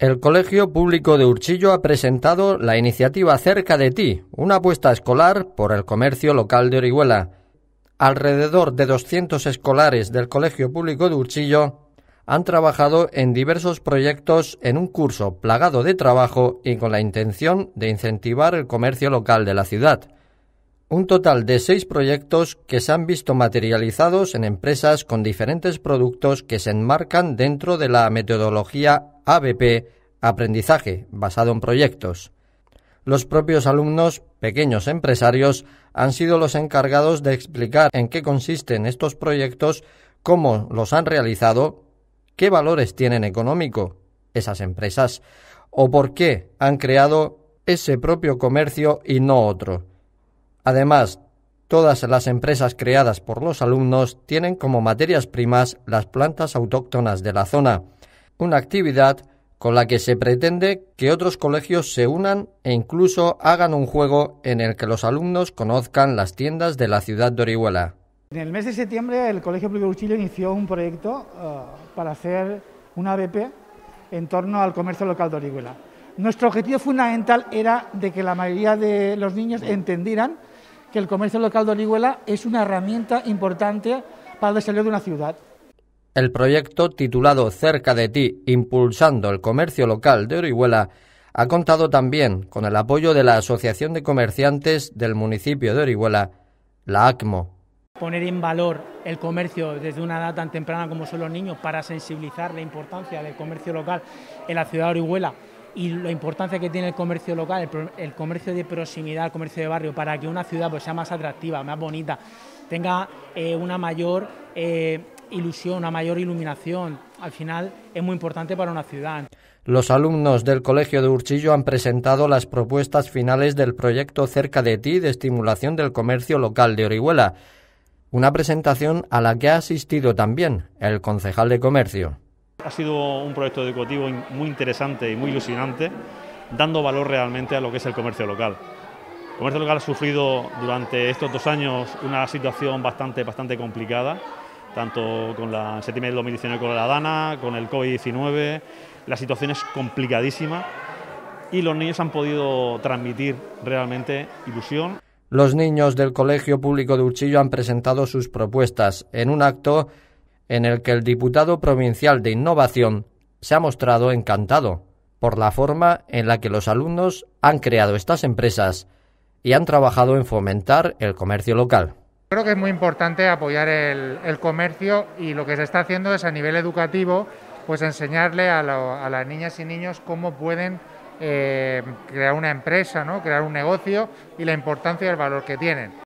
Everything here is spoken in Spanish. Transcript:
El Colegio Público de Urchillo ha presentado la iniciativa Cerca de ti, una apuesta escolar por el comercio local de Orihuela. Alrededor de 200 escolares del Colegio Público de Urchillo han trabajado en diversos proyectos en un curso plagado de trabajo y con la intención de incentivar el comercio local de la ciudad un total de seis proyectos que se han visto materializados en empresas con diferentes productos que se enmarcan dentro de la metodología ABP, aprendizaje basado en proyectos. Los propios alumnos, pequeños empresarios, han sido los encargados de explicar en qué consisten estos proyectos, cómo los han realizado, qué valores tienen económico esas empresas o por qué han creado ese propio comercio y no otro. Además, todas las empresas creadas por los alumnos tienen como materias primas las plantas autóctonas de la zona, una actividad con la que se pretende que otros colegios se unan e incluso hagan un juego en el que los alumnos conozcan las tiendas de la ciudad de Orihuela. En el mes de septiembre el Colegio Público de inició un proyecto eh, para hacer una ABP en torno al comercio local de Orihuela. Nuestro objetivo fundamental era de que la mayoría de los niños entendieran que el comercio local de Orihuela es una herramienta importante para el desarrollo de una ciudad. El proyecto titulado Cerca de ti, impulsando el comercio local de Orihuela, ha contado también con el apoyo de la Asociación de Comerciantes del municipio de Orihuela, la ACMO. Poner en valor el comercio desde una edad tan temprana como son los niños para sensibilizar la importancia del comercio local en la ciudad de Orihuela y la importancia que tiene el comercio local, el, comercio de proximidad, el comercio de barrio, para que una ciudad pues, sea más atractiva, más bonita, tenga eh, una mayor eh, ilusión, una mayor iluminación. Al final es muy importante para una ciudad. Los alumnos del Colegio de Urchillo han presentado las propuestas finales del proyecto Cerca de ti de estimulación del comercio local de Orihuela, una presentación a la que ha asistido también el concejal de comercio. Ha sido un proyecto educativo muy interesante y muy ilusionante, dando valor realmente a lo que es el comercio local. El comercio local ha sufrido durante estos dos años una situación bastante, bastante complicada, tanto con la septiembre del 2019 con la DANA, con el COVID-19, la situación es complicadísima y los niños han podido transmitir realmente ilusión. Los niños del Colegio Público de Uchillo han presentado sus propuestas en un acto en el que el diputado provincial de Innovación se ha mostrado encantado por la forma en la que los alumnos han creado estas empresas y han trabajado en fomentar el comercio local. Creo que es muy importante apoyar el, comercio y lo que se está haciendo es a nivel educativo, pues enseñarle a, las niñas y niños cómo pueden eh, crear una empresa, ¿no? crear un negocio y la importancia y el valor que tienen.